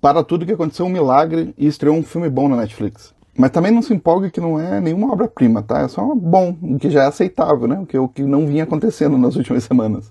para tudo que aconteceu um milagre e estreou um filme bom na Netflix. Mas também não se empolgue que não é nenhuma obra-prima, tá? É só bom, o que já é aceitável, né? O que, o que não vinha acontecendo nas últimas semanas.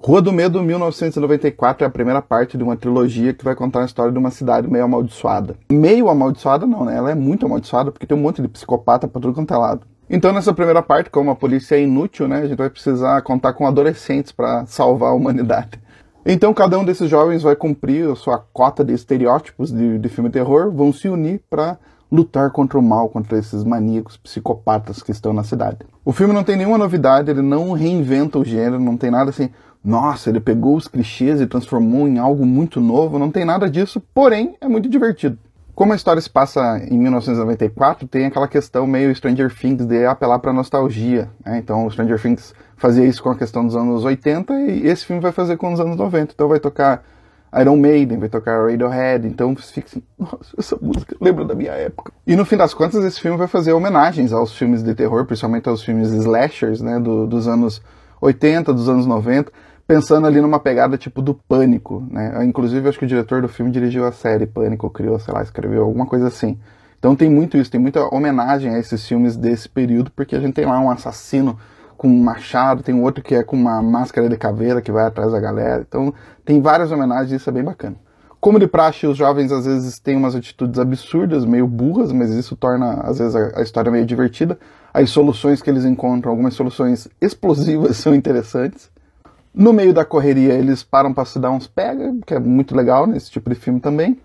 Rua do Medo, 1994, é a primeira parte de uma trilogia que vai contar a história de uma cidade meio amaldiçoada. Meio amaldiçoada não, né? Ela é muito amaldiçoada porque tem um monte de psicopata pra tudo quanto é lado. Então, nessa primeira parte, como a polícia é inútil, né? A gente vai precisar contar com adolescentes para salvar a humanidade. Então cada um desses jovens vai cumprir a sua cota de estereótipos de, de filme terror, vão se unir para lutar contra o mal, contra esses maníacos psicopatas que estão na cidade. O filme não tem nenhuma novidade, ele não reinventa o gênero, não tem nada assim, nossa, ele pegou os clichês e transformou em algo muito novo, não tem nada disso, porém é muito divertido. Como a história se passa em 1994, tem aquela questão meio Stranger Things de apelar para nostalgia. Né? Então, o Stranger Things fazia isso com a questão dos anos 80 e esse filme vai fazer com os anos 90. Então, vai tocar Iron Maiden, vai tocar Radiohead. Então, você fica assim, nossa, essa música lembra da minha época. E no fim das contas, esse filme vai fazer homenagens aos filmes de terror, principalmente aos filmes slashers né? Do, dos anos 80, dos anos 90 pensando ali numa pegada tipo do pânico, né? Inclusive, acho que o diretor do filme dirigiu a série Pânico, criou, sei lá, escreveu alguma coisa assim. Então tem muito isso, tem muita homenagem a esses filmes desse período, porque a gente tem lá um assassino com um machado, tem outro que é com uma máscara de caveira que vai atrás da galera. Então tem várias homenagens e isso é bem bacana. Como de praxe, os jovens às vezes têm umas atitudes absurdas, meio burras, mas isso torna às vezes a, história meio divertida. As soluções que eles encontram, algumas soluções explosivas, são interessantes. No meio da correria, eles param para se dar uns pega, que é muito legal nesse tipo de filme também.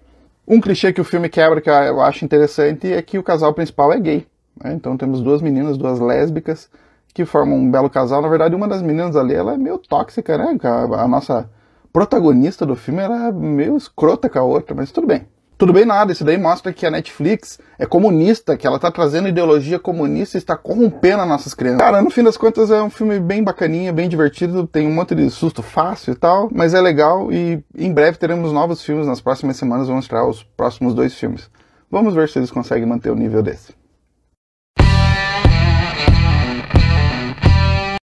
Um clichê que o filme quebra que eu acho interessante é que o casal principal é gay. Né? Então temos duas meninas, duas lésbicas, que formam um belo casal. Na verdade, uma das meninas ali ela é meio tóxica, né? A, a nossa protagonista do filme era meio escrota com a outra, mas tudo bem. Tudo bem nada, isso daí mostra que a Netflix é comunista, que ela está trazendo ideologia comunista e está corrompendo as nossas crianças. Cara, no fim das contas é um filme bem bacaninha, bem divertido, tem um monte de susto fácil e tal, mas é legal e em breve teremos novos filmes, nas próximas semanas vamos mostrar os próximos dois filmes. Vamos ver se eles conseguem manter o nível desse.